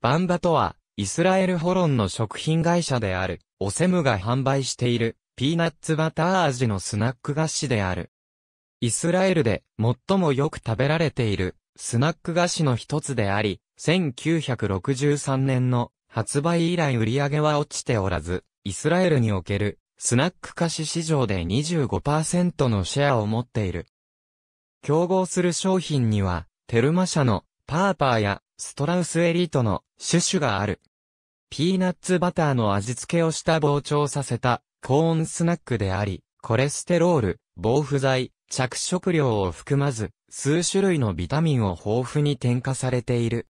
バンバとは、イスラエルホロンの食品会社である、オセムが販売している、ピーナッツバター味のスナック菓子である。イスラエルで最もよく食べられている、スナック菓子の一つであり、1963年の発売以来売り上げは落ちておらず、イスラエルにおけるスナック菓子市場で25%のシェアを持っている。競合する商品には、テルマ社のパーパーやストラウスエリートの種種がある。ピーナッツバターの味付けをした膨張させたコーンスナックであり、コレステロール、防腐剤、着色料を含まず、数種類のビタミンを豊富に添加されている。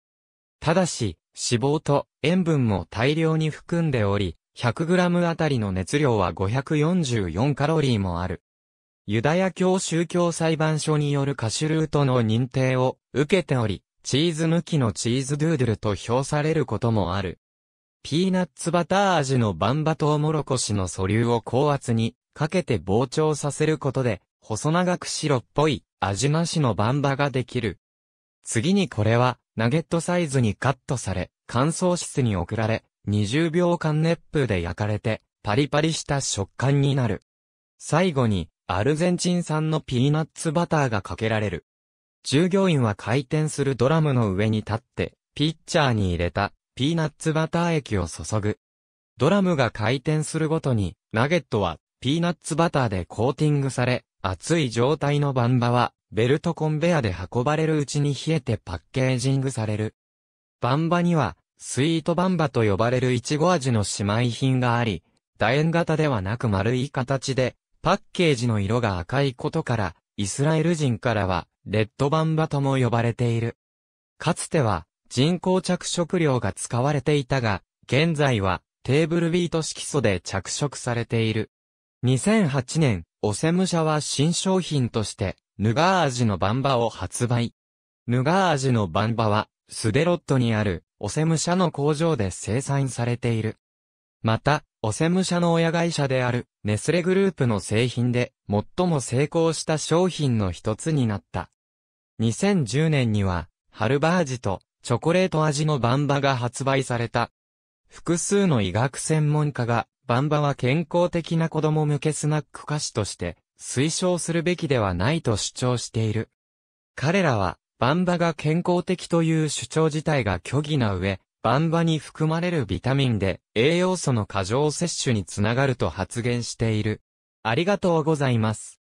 ただし、脂肪と塩分も大量に含んでおり、100g あたりの熱量は544カロリーもある。ユダヤ教宗教裁判所によるカシュルートの認定を受けており、チーズ抜きのチーズドゥードゥルと評されることもある。ピーナッツバター味のバンバトウモロコシの素粒を高圧にかけて膨張させることで、細長く白っぽい味なしのバンバができる。次にこれは、ナゲットサイズにカットされ、乾燥室に送られ、20秒間熱風で焼かれて、パリパリした食感になる。最後に、アルゼンチン産のピーナッツバターがかけられる。従業員は回転するドラムの上に立って、ピッチャーに入れたピーナッツバター液を注ぐ。ドラムが回転するごとに、ナゲットはピーナッツバターでコーティングされ、熱い状態のバンバは、ベルトコンベアで運ばれるうちに冷えてパッケージングされる。バンバには、スイートバンバと呼ばれるイチゴ味の姉妹品があり、楕円型ではなく丸い形で、パッケージの色が赤いことから、イスラエル人からは、レッドバンバとも呼ばれている。かつては、人工着色料が使われていたが、現在は、テーブルビート色素で着色されている。2008年、オセム社は新商品として、ヌガー味のバンバを発売。ヌガー味のバンバは、スデロットにある、オセム社の工場で生産されている。また、オセム社の親会社である、ネスレグループの製品で、最も成功した商品の一つになった。2010年には、ハルバージとチョコレート味のバンバが発売された。複数の医学専門家が、バンバは健康的な子供向けスナック菓子として、推奨するべきではないと主張している。彼らは、バンバが健康的という主張自体が虚偽な上、バンバに含まれるビタミンで栄養素の過剰摂取につながると発言している。ありがとうございます。